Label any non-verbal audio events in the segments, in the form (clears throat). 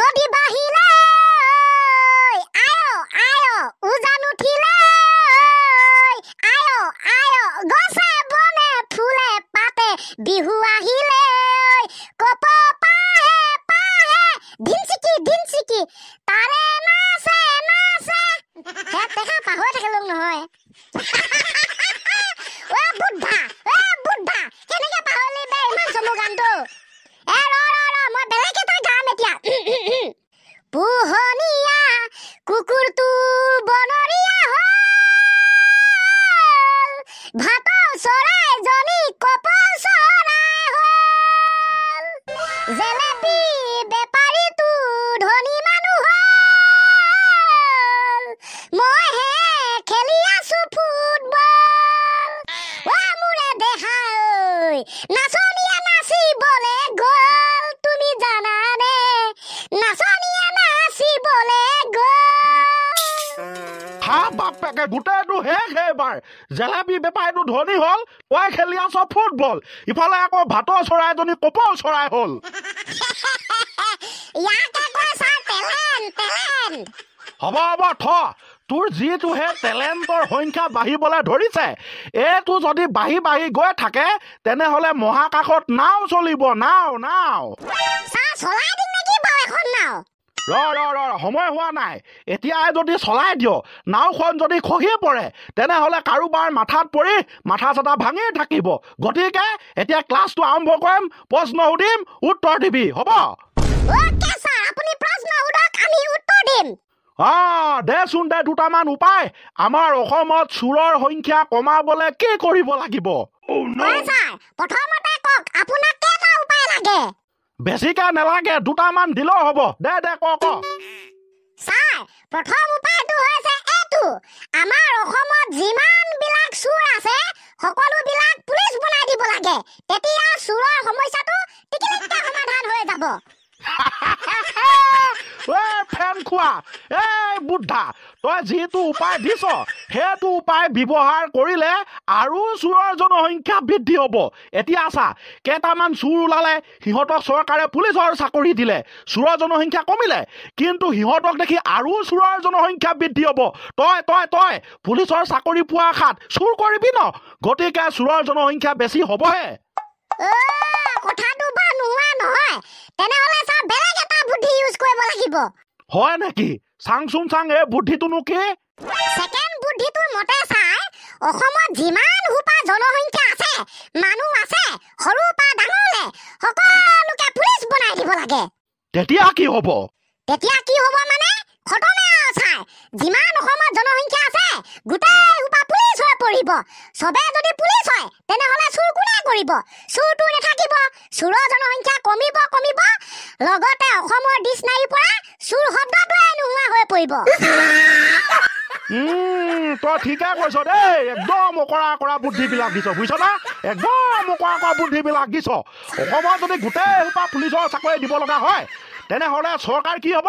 নদী বাহিলে আয় আয় উজান উঠিলে আয় আয় গছে বনে ফুলে পাতে বিহু আহিলে কপ পাহে পাহে ঢিমচিকি ঢিমচিকি তাৰে নাচে নাচে (laughs) হে তেহা পাহৰি থাকিলো নহয় Ha ha ha! পোহনীয়া কুকুর তু বনরিয়া হল ভাত চৰাই জনী কপ চৰাই হল জেলেপি বেপাৰী তু ধনী মানুহ হল মই হে খেলি আছো ফুটবল ও মোৰে দেহা হাঁহ বাপেকে গোটেইটো শেষ এইবাৰ চৰাইজনী কপৌ চৰাই হ'ল (laughs) হ'ব হ'ব থ তোৰ যিটোহে টেলেণ্টৰ সংখ্যা বাঢ়িবলৈ ধৰিছে এইটো যদি বাঢ়ি বাঢ়ি গৈ থাকে তেনেহ'লে মহাকাশত নাও চলিব নাও নাও ৰ ৰ ৰ সময় হোৱা নাই এতিয়াই যদি চলাই দিয় নাওখন যদি খহি পৰে তেনেহ'লে কাৰোবাৰ মাথাত পৰি মাথা চাথা ভাঙি থাকিব গতিকে এতিয়া ক্লাছটো আৰম্ভ কৰিম প্ৰশ্ন সুধিম উত্তৰ দিবি হ'ব দেচোন দে দুটামান উপায় আমাৰ অসমত চোৰৰ সংখ্যা কমাবলৈ কি কৰিব লাগিব বেছিকে নেলাগে দুটামান দিলেও হ'ব দে দে ক ক সকলোবিলাক পুলিচ বনাই দিব লাগে তেতিয়া চোৰৰ সমস্যাটো ফেন খোৱা এই বুদ্ধা তই যিটো উপায় দিছ সেইটো উপায় ব্যৱহাৰ কৰিলে আৰু চোৰৰ জনসংখ্যা বৃদ্ধি হ'ব এতিয়া চা কেইটামান চোৰ ওলালে সিহঁতক চৰকাৰে পুলিচৰ চাকৰি দিলে চোৰৰ জনসংখ্যা কমিলে কিন্তু সিহঁতক দেখি আৰু চোৰৰ জনসংখ্যা বৃদ্ধি হ'ব তই তই তই পুলিচৰ চাকৰি পোৱা আশাত চোৰ কৰিবি ন গতিকে চোৰৰ জনসংখ্যা বেছি হ'বহে নহয় লাগিব হয় নেকি চাংচুন চাং এই বুদ্ধিটো নো কি ছেকেণ্ড বুদ্ধিটোৰ মতে চাই অসমত যিমান সোপা জনসংখ্যা আছে মানুহ আছে সৰু পা ডাঙৰলে সকলোকে পুলিচ বনাই দিব লাগে তেতিয়া কি হ'ব তেতিয়া কি হ'ব মানে ঘটনা চাই যিমান অসমত জনসংখ্যা আছে গোটেই সোপা পুলিচ হৈ পৰিব চবে যদি পুলিচ হয় তেনেহ'লে চোৰ কোনে কৰিব চোৰটো নেথাকিব চোৰৰ জনসংখ্যা কমিব কমিব লগতে অসমৰ ডিচনাৰীৰ পৰা চোৰ শব্দটোৱে নোহোৱা হৈ পৰিব তই ঠিকে কৈছ দেই একদম অকৰা অকৰা বুদ্ধিবিলাক দিছ না একদম অকৰা অকৰা বুদ্ধিবিলাক দিছ অসমত যদি গোটেইসোপা পুলিচৰ চাকৰি দিব লগা হয় তেনেহ'লে চৰকাৰ কি হ'ব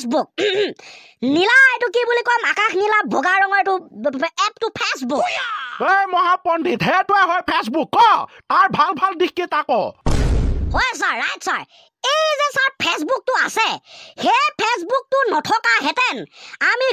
ফেচবুক (clears throat) নীলা এইটো কি বুলি ক'ম আকাশ নীলা বগা ৰঙৰ এইটো এপটো ফেচবুক এই মহাপণ্ডিত সেইটোৱে হয় ফেচবুক ক তাৰ ভাল ভাল দিশ কি ক হয় ছাৰ ৰাইট ছাৰ আছে সেই ফেচবুকটো নথকাহেঁতেন আমি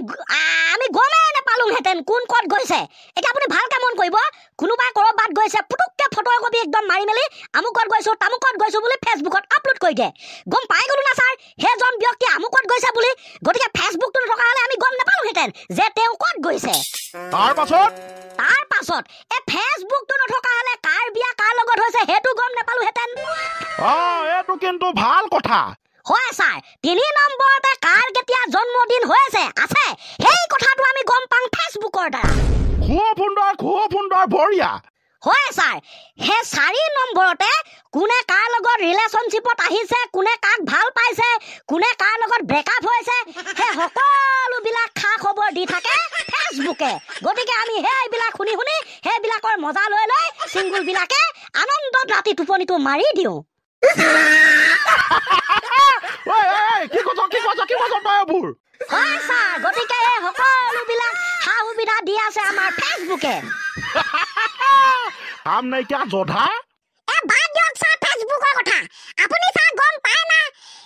আমি গমেই নাপালোহেঁতেন কোন ক'ত গৈছে এতিয়া আপুনি ভালকৈ মন কৰিব কোনোবাই ক'ৰবাত গৈছে পুটুককৈ ফটো একপি একদম মাৰি মেলি আমুকত গৈছোঁ তামুকত গৈছোঁ বুলি ফেচবুকত আপলোড কৰি দিয়ে গম পাই গ'লো না ছাৰ সেইজন ব্যক্তি আমুকত গৈছে বুলি গতিকে ফেচবুকটো নথকা হ'লে আমি গম নাপালোহেঁতেন যে তেওঁ ক'ত গৈছে কাৰ বিয়া কাৰ লগত হৈছে সেইটো গম নাপালোহেঁতেন অ এইটো কিন্তু ভাল কথা হয় ছাৰ তিনি নম্বৰতে কাৰ কেতিয়া জন্মদিন হৈ আছে আছে সেই কথাটো আমি গম পাম ফেচবুকৰ দ্বাৰা হয় ছাৰ সেই চাৰি নম্বৰতে কোনে কাৰ লগত ৰিলেশ্যনশ্বিপত আহিছে কোনে কাক ভাল পাইছে কোনে কাৰ লগত ব্ৰেকআপ হৈছে সেই সকলোবিলাক খা খবৰ দি থাকে ফেচবুকে গতিকে আমি সেইবিলাক শুনি শুনি সেইবিলাকৰ মজা লৈ লৈ চিংগুলবিলাকে আনন্দত ৰাতি টোপনিটো মাৰি দিওঁ (laughs) ঐ ঐ কি কথ কি কথ কি কথ তয়বুৰ হয় ছাৰ গতিকে এই সকলোবিলাক সা সুবিধা দি আছে আমাৰ ফেচবুকে কাম (laughs) নাইকিয়া যধা এ বাদ দিয়ক ছাৰ ফেচবুকৰ কথা আপুনি ছাৰ গম পাই না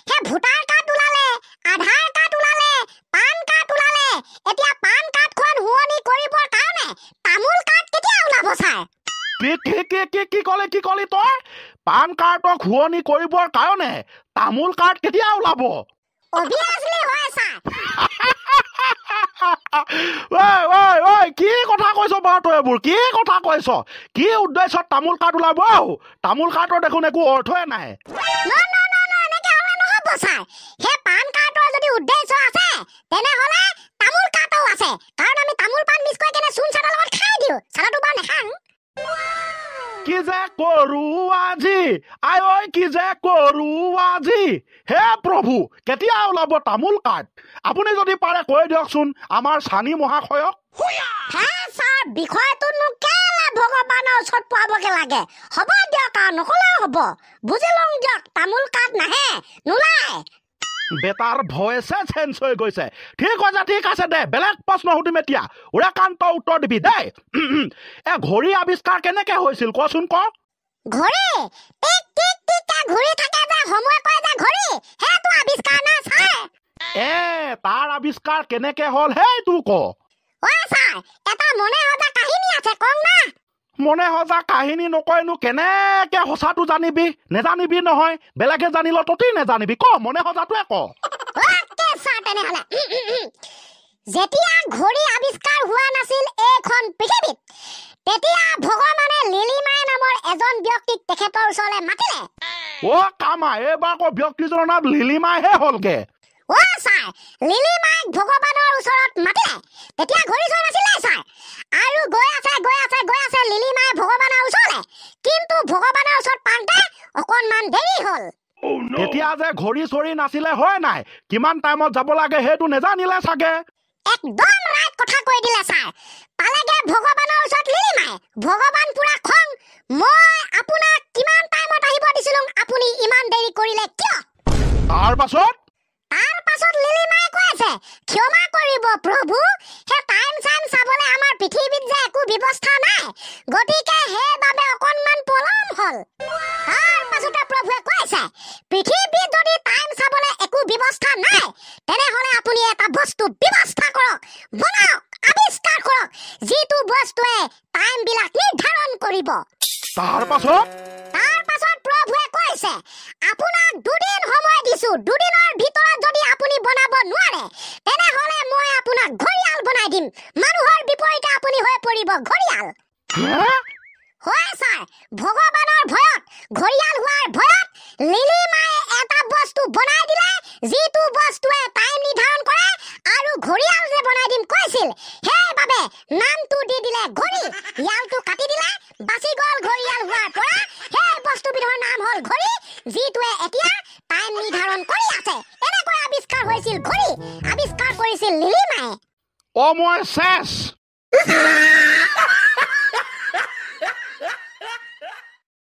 হে ভোটাৰ কাৰ্ড ওলালে আধাৰ কাৰ্ড ওলালে পান কাৰ্ড ওলালে এতিয়া পান কাৰ্ডখন শুৱনি কৰিবৰ কাৰণে তামোল কাৰ্ড কেতিয়া ওলাব ছাৰ কি কি কি কি কলে কি কলে তই পান কাৰ্ডক শুৱনি কৰিবৰ কাৰণে তামোল কাৰ্ড কেতিয়া ওলাব (laughs) কি কথা কৈছ বাৰু তই এইবোৰ কি কথা কৈছ কি উদ্দেশ্যত তামোল কাৰ্ড ওলাব তামোল কাৰ্ডৰ দেখোন একো অৰ্থই নাই quiser coroa de, ai oi quiser coroa de, é provo que tia aula bota mulcat, apunha jodi para coi de oxun, amar sani moha coio. Passa, bicoi tu no kela bogobana o sot pua bogelage, hobo de oca no colo hobo, buzilong jok tamulcat na he, nulai. Better ভয়েছে change হৈ গৈছে ঠিক আছে ঠিক আছে দে বেলেগ প্ৰশ্ন সুধিম এতিয়া উৰাকান্ত উত্তৰ দিবি দেই (clears throat) এ ঘড়ী আৱিষ্কাৰ কেনেকে হৈছিল কচোন ক কেনেকে হল সেইটো কাহিনী আছে কওক না মনে সজা কাহিনী নকয়নো কেনেকে সঁচাটো জানিবি নেজানিবি নহয় বেলেগে জানিলে ততেই নেজানিবি ক মনে সজাটোৱে কেনেহলে যেতিয়া ঘড়ী আৱিষ্কাৰ হোৱা নাছিল এইখন পৃথিৱীত তেতিয়া ভগৱানে লিলিমাই নামৰ এজন ব্যক্তিক তেখেতৰ ওচৰলে মাতিলে অ কামা এইবাৰ আকৌ ব্যক্তিজনৰ নাম লিলিমাইহে হলগে অ ছাৰ লিলিমাইক ভগৱানৰ ওচৰত মাতিলে তেতিয়া ঘড়ী চোৱা নাছিলে ছাৰ আৰু গৈ আছে গৈ আছে গৈ আছে লিলিমাই ভগৱানৰ ওচৰলে কিন্তু ভগৱানৰ ওচৰত পাওঁতে অকণমান দেৰি হ'ল এতিয়া oh, যে ঘড়ী চৰি নাছিলে হয় নাই কিমান টাইমত যাব লাগে সেইটো নেজানিলে চাগে একদম ৰাইট কথা কৈ দিলে ছাৰ পালেগে ভগৱানৰ ওচৰত লিলিমাই ভগৱান পুৰা খং মই আপোনাক কিমান টাইমত আহিব দিছিলো আপুনি ইমান দেৰি কৰিলে কিয় তাৰ পাছত তাৰ পাছত লিলিমাই কৈ আছে ক্ষমা কৰিব প্ৰভু সেই ব্যৱস্থা নাই গতিকে সেইবাবে অকণমান পলম হ'ল তাৰ পাছতে প্ৰভুৱে কৈছে পৃথিৱীত যদি টাইম চাবলৈ একো ব্যৱস্থা নাই তেনেহ'লে আপুনি এটা বস্তু ব্যৱস্থা কৰক বনাওক আৱিষ্কাৰ কৰক যিটো বস্তুৱে টাইমবিলাক নিৰ্ধাৰণ কৰিব তাৰ পাছত তাৰ পাছত প্ৰভুৱে কৈছে আপোনাক দুদিন সময় দিছো দুদিনৰ ভিতৰত যদি আপুনি বনাব নোৱাৰে তেনেহলে মই আপোনাক ঘৰিয়াল বনাই দিম মানুহৰ বিপৰীতে আপুনি হৈ পৰিব ঘৰিয়াল হয় ছাৰ ভগৱানৰ ভয়ত ঘৰিয়াল হোৱাৰ ভয়ত লিলিমাই এটা বস্তু বনাই দিলে যিটো বস্তুৱে টাইম নিৰ্ধাৰণ কৰে আৰু ঘৰিয়াল যে বনাই দিম কৈছিল সেইবাবে নামটো দি দিলে ঘড়ি ইয়ালটো কাটি দিলে বাচি গ'ল ঘৰিয়াল হোৱাৰ পৰা সেই বস্তুবিধৰ নাম হ'ল ঘড়ি যিটোৱে এতিয়া টাইম নিৰ্ধাৰণ কৰে கொரி அபிஸ்கா কৰিছি லিলি માয়ে ઓ ময় セス